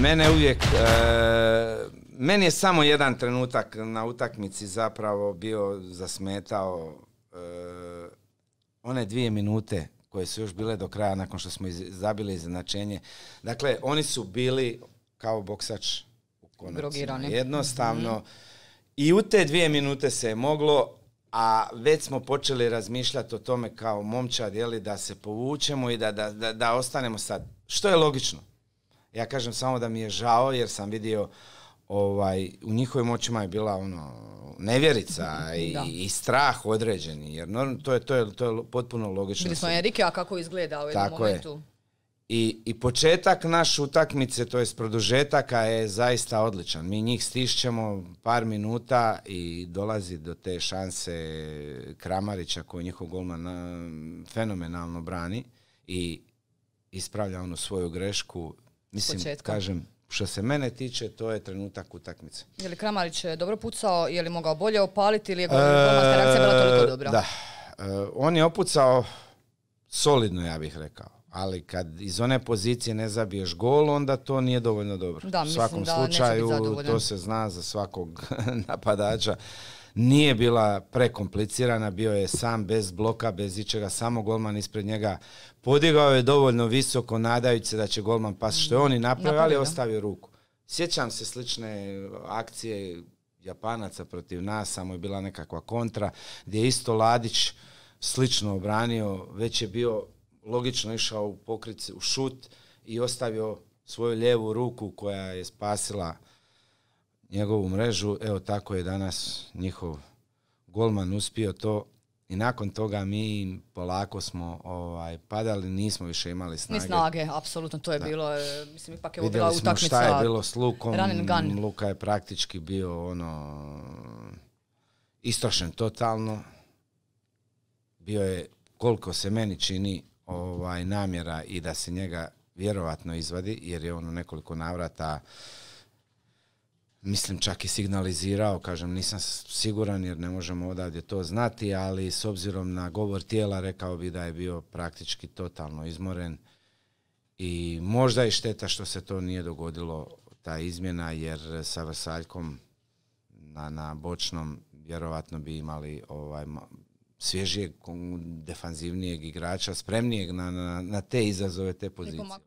Mene uvijek, e, meni je samo jedan trenutak na utakmici zapravo bio zasmetao e, one dvije minute koje su još bile do kraja nakon što smo iz, zabili Dakle, oni su bili kao boksač u Jednostavno. Mhm. I u te dvije minute se je moglo, a već smo počeli razmišljati o tome kao momčad, jeli, da se povučemo i da ostanemo sad. Što je logično? Ja kažem samo da mi je žao jer sam vidio ovaj, u njihovim očima je bila ono nevjerica i, i strah određeni jer to, je, to, je, to je potpuno logično. Bili smo a kako izgleda u jednom momentu? Je. I, I početak naš utakmice, to jest produžetaka je zaista odličan. Mi njih stišćemo par minuta i dolazi do te šanse Kramarića koji njihov golman fenomenalno brani i ispravlja onu svoju grešku Mislim, kažem, što se mene tiče, to je trenutak utakmice. Je li Kramarić e, dobro pucao, je li mogao bolje opaliti ili je e, bila Da, e, on je opucao solidno, ja bih rekao. Ali kad iz one pozicije ne zabiješ gol, onda to nije dovoljno dobro. Da, mislim U svakom slučaju, to se zna za svakog napadača nije bila prekomplicirana, bio je sam bez bloka, bez ičega, samo golman ispred njega. Podigao je dovoljno visoko nadajući se da će golman pas što je on i napravio, ali je ostavio ruku. Sjećam se slične uh, akcije Japanaca protiv nas, samo je bila nekakva kontra, gdje je isto Ladić slično obranio, već je bio logično išao u pokrici, u šut i ostavio svoju lijevu ruku koja je spasila njegovu mrežu. Evo tako je danas njihov golman uspio to i nakon toga mi polako smo ovaj, padali, nismo više imali snage. Ni snage, apsolutno, to je bilo, e, mislim, ipak je ovo bila utakmica. šta je bilo s Lukom, Luka je praktički bio ono, istrošen totalno. Bio je, koliko se meni čini, ovaj, namjera i da se njega vjerovatno izvadi, jer je ono nekoliko navrata mislim čak i signalizirao, kažem nisam siguran jer ne možemo odavde to znati, ali s obzirom na govor tijela rekao bi da je bio praktički totalno izmoren i možda je šteta što se to nije dogodilo ta izmjena jer sa Vrsaljkom na, na bočnom vjerojatno bi imali ovaj svježijeg, defanzivnijeg igrača, spremnijeg na, na, na te izazove, te pozicije.